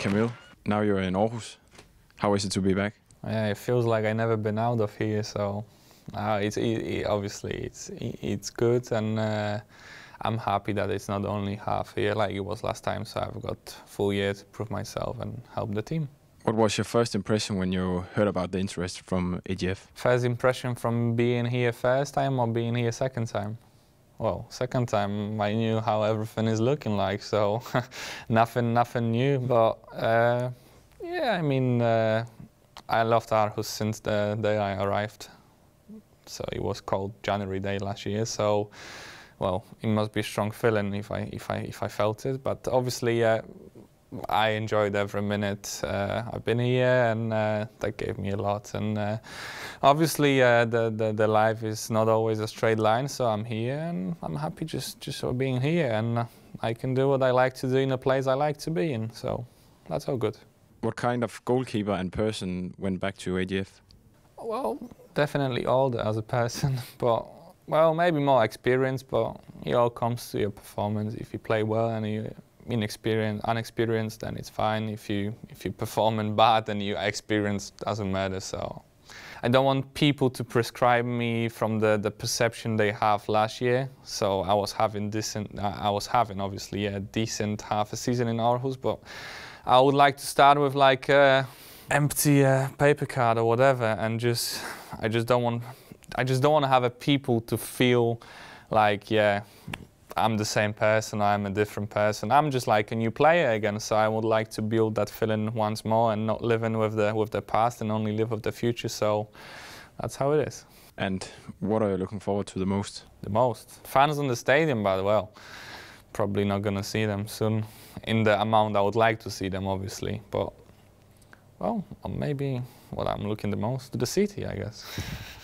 Camille, now you're in Aarhus. How is it to be back? Yeah, it feels like I never been out of here. So uh, it's it, obviously it's it's good, and uh, I'm happy that it's not only half year like it was last time. So I've got full year to prove myself and help the team. What was your first impression when you heard about the interest from AGF? First impression from being here first time or being here second time? well, second time I knew how everything is looking like, so nothing, nothing new. But uh, yeah, I mean, uh, I loved Aarhus since the day I arrived. So it was cold January day last year. So, well, it must be a strong feeling if I if I if I felt it. But obviously, uh, I enjoyed every minute uh, I've been here, and uh, that gave me a lot. And uh, obviously, uh, the, the, the life is not always a straight line, so I'm here, and I'm happy just just for being here, and I can do what I like to do in a place I like to be in. So that's all good. What kind of goalkeeper and person went back to ADF? Well, definitely older as a person, but well, maybe more experience. But it all comes to your performance. If you play well and you inexperienced, unexperienced, then it's fine. If you if you perform in bad, then you experience doesn't matter. So I don't want people to prescribe me from the, the perception they have last year. So I was having decent, I was having obviously a decent half a season in Aarhus, but I would like to start with like a empty uh, paper card or whatever, and just I just don't want I just don't want to have a people to feel like yeah I'm the same person, I'm a different person. I'm just like a new player again, so I would like to build that feeling once more and not living with the, with the past and only live with the future, so that's how it is. And what are you looking forward to the most? The most? Fans in the stadium, by the way. Probably not going to see them soon in the amount I would like to see them, obviously, but well, maybe what I'm looking the most to the city, I guess.